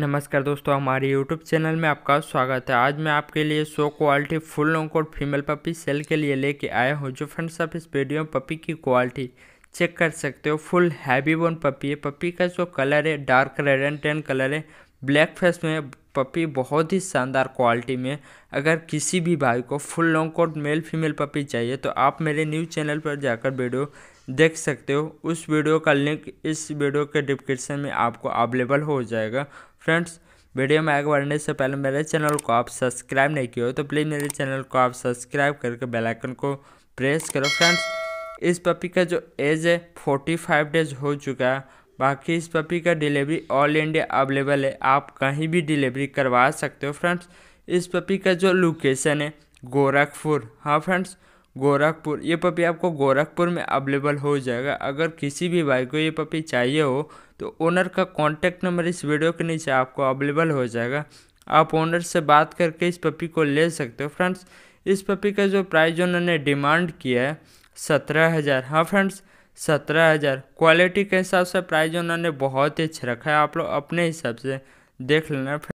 नमस्कार दोस्तों हमारे YouTube चैनल में आपका स्वागत है आज मैं आपके लिए show quality full long coat female puppy sale के लिए लेके आया हूँ जो फ्रेंड्स आप इस वीडियो में पपी की क्वालिटी चेक कर सकते हो फुल हैवी बोन पपी है पपी का जो कलर है dark red and tan colour है ब्लैक फेस में पपी बहुत ही शानदार क्वालिटी में अगर किसी भी भाई को full long coat male female puppy चाहिए तो आप मेरे न्यू चैनल पर जाकर वीडियो देख सकते हो उस वीडियो का लिंक इस वीडियो के डिस्क्रिप्शन में आपको अवेलेबल हो जाएगा फ्रेंड्स वीडियो में आगे बढ़ने से पहले मेरे चैनल को आप सब्सक्राइब नहीं किए हो तो प्लीज़ मेरे चैनल को आप सब्सक्राइब करके बेल आइकन को प्रेस करो फ्रेंड्स इस पपी का जो एज है फोर्टी फाइव डेज हो चुका है बाकी इस पपी का डिलीवरी ऑल इंडिया अवेलेबल है आप कहीं भी डिलीवरी करवा सकते हो फ्रेंड्स इस पपी का जो लोकेशन है गोरखपुर हाँ फ्रेंड्स गोरखपुर ये पपी आपको गोरखपुर में अवेलेबल हो जाएगा अगर किसी भी भाई को ये पपी चाहिए हो तो ओनर का कॉन्टैक्ट नंबर इस वीडियो के नीचे आपको अवेलेबल हो जाएगा आप ओनर से बात करके इस पपी को ले सकते हो फ्रेंड्स इस पपी का जो प्राइस उन्होंने डिमांड किया है सत्रह हज़ार हाँ फ्रेंड्स सत्रह हज़ार क्वालिटी के हिसाब से प्राइस उन्होंने बहुत ही अच्छा रखा है आप लोग अपने हिसाब से देख लेना